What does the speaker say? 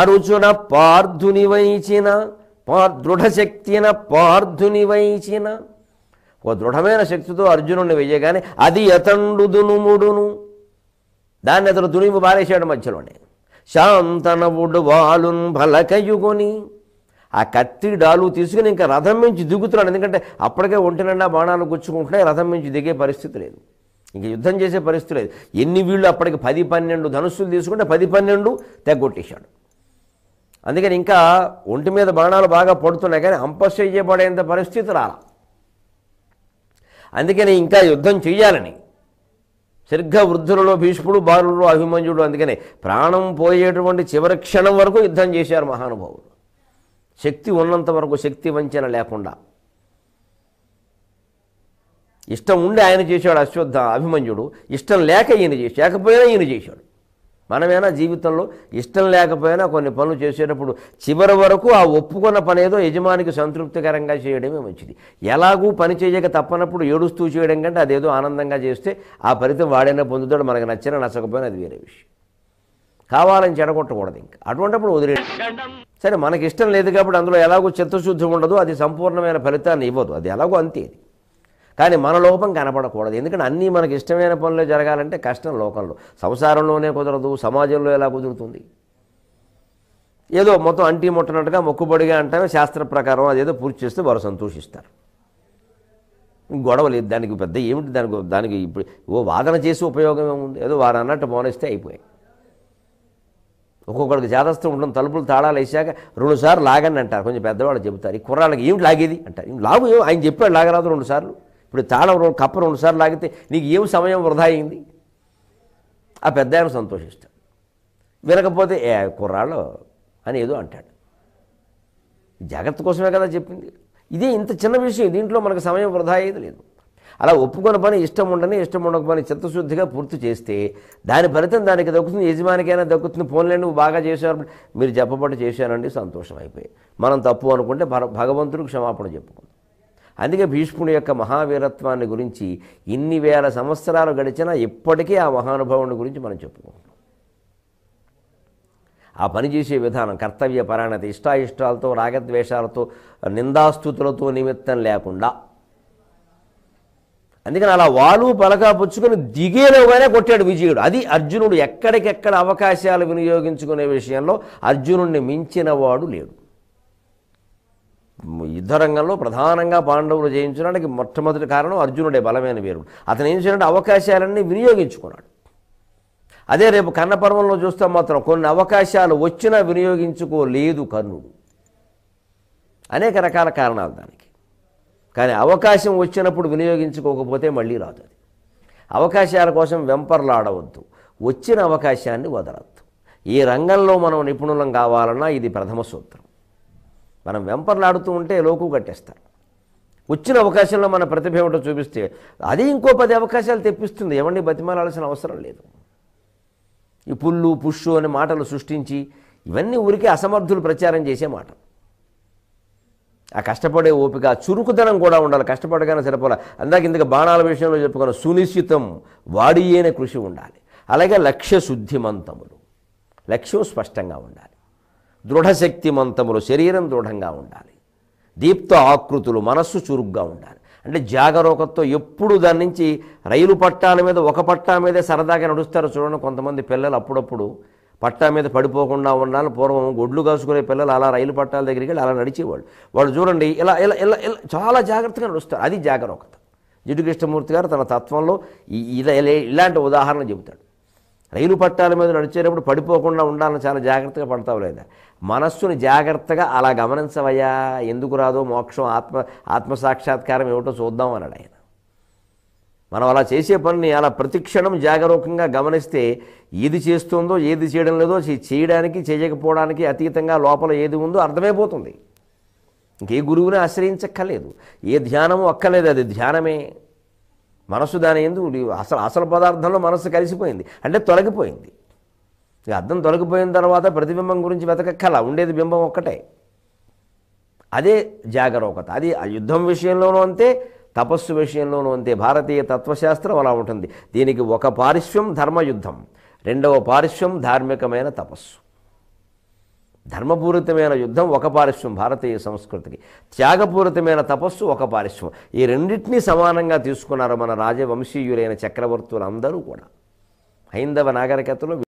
అరుచున పార్థుని వైచిన దృఢశక్తిన పార్థుని వైచిన ఓ దృఢమైన శక్తితో అర్జునుడిని వెయ్యగానే అది అతండు దునుముడును దాన్ని అతను దునిము పారేశాడు మధ్యలోనే శాంతనవుడు వాలున్ బలకయుగుని ఆ కత్తి డాలు తీసుకుని ఇంకా రథం నుంచి దిగుతున్నాడు ఎందుకంటే అప్పటికే ఒంటినన్నా బాణాలు గుచ్చుకుంటున్నాయి రథం నుంచి దిగే పరిస్థితి లేదు ఇంక యుద్ధం చేసే పరిస్థితి లేదు ఎన్ని వీళ్ళు అప్పటికి పది పన్నెండు ధనుస్సులు తీసుకుంటే పది పన్నెండు తెగొట్టేశాడు అందుకని ఇంకా ఒంటి మీద బాణాలు బాగా పడుతున్నాయి కానీ అంపశయ్య చేయబడేంత పరిస్థితి రాల అందుకని ఇంకా యుద్ధం చేయాలని సరిగ్గా వృద్ధులలో భీష్ముడు బాలుడు అభిమన్యుడు అందుకని ప్రాణం పోయేటువంటి చివరి క్షణం వరకు యుద్ధం చేశారు మహానుభావులు శక్తి ఉన్నంత వరకు శక్తి వంచన లేకుండా ఇష్టం ఉండి ఆయన చేశాడు అశ్వత్థ అభిమన్యుడు ఇష్టం లేక ఈయన చేశాడు లేకపోయినా ఈయన చేశాడు మనమేనా జీవితంలో ఇష్టం లేకపోయినా కొన్ని పనులు చేసేటప్పుడు చివరి వరకు ఆ ఒప్పుకున్న పని ఏదో యజమానికి సంతృప్తికరంగా చేయడమే మంచిది ఎలాగూ పని చేయక తప్పనప్పుడు ఏడుస్తూ చేయడం కంటే అదేదో ఆనందంగా చేస్తే ఆ ఫలితం వాడైనా పొందుతాడు మనకు నచ్చినా నచ్చకపోయినా అది వేరే విషయం కావాలని చెడగొట్టకూడదు ఇంకా అటువంటిప్పుడు వదిలే సరే మనకి ఇష్టం లేదు కాబట్టి అందులో ఎలాగో చిత్తశుద్ధి ఉండదు అది సంపూర్ణమైన ఫలితాన్ని ఇవ్వదు అది ఎలాగో అంతే కానీ మన లోపం కనపడకూడదు ఎందుకంటే అన్నీ మనకి ఇష్టమైన పనులు జరగాలంటే కష్టం లోకంలో సంసారంలోనే కుదరదు సమాజంలో ఎలా కుదురుతుంది ఏదో మొత్తం అంటి ముట్టనట్టుగా మొక్కుబడిగా అంటామే శాస్త్ర ప్రకారం అదేదో పూర్తి చేస్తే వారు సంతోషిస్తారు గొడవలు దానికి పెద్ద ఏమిటి దానికి దానికి ఇప్పుడు ఓ వాదన చేసి ఉపయోగం ఏముంది ఏదో వారు అన్నట్టు మౌనిస్తే అయిపోయాయి ఒక్కొక్కడికి జాతస్థం ఉండడం తలుపులు తాళాలు వేసాక రెండుసార్లు లాగండి అంటారు కొంచెం పెద్దవాళ్ళు చెబుతారు ఈ కుర్రాళ్ళకి ఏమిటి లాగేది అంటారు లాగు ఆయన చెప్పాడు లాగరాదు రెండుసార్లు ఇప్పుడు తాళం కప్ప రెండుసార్లు లాగితే నీకు ఏం సమయం వృధా అయింది ఆ పెద్ద ఆయన సంతోషిస్తాడు వినకపోతే ఏ కుర్రాళ్ళు అని ఏదో అంటాడు జాగ్రత్త కోసమే కదా చెప్పింది ఇదే ఇంత చిన్న విషయం దీంట్లో మనకు సమయం వృధా అయ్యేది లేదు అలా ఒప్పుకొని పని ఇష్టం ఉండని ఇష్టం ఉండక పని చిత్తశుద్ధిగా పూర్తి చేస్తే దాని ఫలితం దానికి దక్కుతుంది యజమానికైనా దక్కుతుంది పోన్లే నువ్వు బాగా చేశారు మీరు చెప్పబట్టు చేశానండి సంతోషం అయిపోయి మనం తప్పు అనుకుంటే భగవంతుడు క్షమాపణ చెప్పుకుంటాం అందుకే భీష్ముడి యొక్క మహావీరత్వాన్ని గురించి ఇన్ని వేల సంవత్సరాలు గడిచినా ఇప్పటికీ ఆ మహానుభావుని గురించి మనం చెప్పుకుంటాం ఆ పనిచేసే విధానం కర్తవ్య పరాణత ఇష్టాయిష్టాలతో రాగద్వేషాలతో నిందాస్తుతులతో నిమిత్తం లేకుండా అందుకని అలా వాలు పలక పుచ్చుకొని దిగేలోగానే కొట్టాడు విజయుడు అది అర్జునుడు ఎక్కడికెక్కడ అవకాశాలు వినియోగించుకునే విషయంలో అర్జునుడిని మించిన వాడు లేడు యుద్ధరంగంలో ప్రధానంగా పాండవులు జయించడానికి మొట్టమొదటి కారణం అర్జునుడే బలమైన వీరుడు అతను ఏం చేయాలంటే అవకాశాలన్నీ వినియోగించుకున్నాడు అదే రేపు కన్న పర్వంలో మాత్రం కొన్ని అవకాశాలు వచ్చినా వినియోగించుకోలేదు కర్ణుడు అనేక రకాల కారణాలు దానికి కానీ అవకాశం వచ్చినప్పుడు వినియోగించుకోకపోతే మళ్ళీ రాదు అది అవకాశాల కోసం వెంపర్లాడవద్దు వచ్చిన అవకాశాన్ని వదలద్దు ఈ రంగంలో మనం నిపుణులం కావాలన్నా ఇది ప్రథమ సూత్రం మనం వెంపర్లాడుతూ ఉంటే లోకు కట్టేస్తారు వచ్చిన అవకాశంలో మన ప్రతిభ ఏమిటో చూపిస్తే అది ఇంకో పది అవకాశాలు తెప్పిస్తుంది ఎవరిని బతిమాలాల్సిన అవసరం లేదు ఈ పుల్లు పుష్షు అనే మాటలు సృష్టించి ఇవన్నీ ఊరికే అసమర్థులు ప్రచారం చేసే మాట ఆ కష్టపడే ఓపిక చురుకుదనం కూడా ఉండాలి కష్టపడగానే సరిపోలే అందాక ఇందుకు బాణాల విషయంలో చెప్పుకున్న సునిశ్చితం వాడియేనే కృషి ఉండాలి అలాగే లక్ష్య శుద్ధిమంతములు లక్ష్యం స్పష్టంగా ఉండాలి దృఢశక్తిమంతములు శరీరం దృఢంగా ఉండాలి దీప్త ఆకృతులు మనస్సు చురుగ్గా ఉండాలి అంటే జాగరూకతో ఎప్పుడు దాని నుంచి రైలు పట్టాల మీద ఒక పట్టా మీదే సరదాగా నడుస్తారు చూడండి కొంతమంది పిల్లలు అప్పుడప్పుడు పట్టా మీద పడిపోకుండా ఉండాలి పూర్వం గొడ్లు కాసుకునే పిల్లలు అలా రైలు పట్టాల దగ్గరికి వెళ్ళి అలా నడిచేవాళ్ళు వాళ్ళు చూడండి ఇలా ఇలా ఇలా ఇలా చాలా జాగ్రత్తగా నడుస్తారు అది జాగరూకత జిడ్డు కృష్ణమూర్తి గారు తన తత్వంలో ఇలా ఇలాంటి ఉదాహరణ చెబుతాడు రైలు పట్టాల మీద నడిచేటప్పుడు పడిపోకుండా ఉండాలని చాలా జాగ్రత్తగా పడతావు లేదా మనస్సుని జాగ్రత్తగా అలా గమనించవయ్యా ఎందుకు రాదో మోక్షం ఆత్మ ఆత్మసాక్షాత్కారం ఏమిటో చూద్దాం అన్నాడు ఆయన మనం అలా చేసే పనిని అలా ప్రతిక్షణం జాగరూకంగా గమనిస్తే ఏది చేస్తుందో ఏది చేయడం లేదో చేయడానికి చేయకపోవడానికి అతీతంగా లోపల ఏది ఉందో అర్థమైపోతుంది ఇంకే గురువుని ఆశ్రయించక్కర్లేదు ఏ ధ్యానము అక్కర్లేదు అది ధ్యానమే మనస్సు దాని ఎందుకు అసలు అసలు పదార్థంలో మనస్సు కలిసిపోయింది అంటే తొలగిపోయింది ఇక అర్థం తొలగిపోయిన తర్వాత ప్రతిబింబం గురించి వెతకక్కల ఉండేది బింబం ఒక్కటే అదే జాగరూకత అది ఆ యుద్ధం విషయంలోనూ అంతే తపస్సు విషయంలోనూ అంతే భారతీయ తత్వశాస్త్రం అలా ఉంటుంది దీనికి ఒక పారిశ్వం ధర్మయుద్ధం రెండవ పారిశ్వం ధార్మికమైన తపస్సు ధర్మపూరితమైన యుద్ధం ఒక పారిశ్వం భారతీయ సంస్కృతికి త్యాగపూరితమైన తపస్సు ఒక పారిశ్వం ఈ రెండింటినీ సమానంగా తీసుకున్నారు మన రాజవంశీయులైన అందరూ కూడా హైందవ నాగరికతలో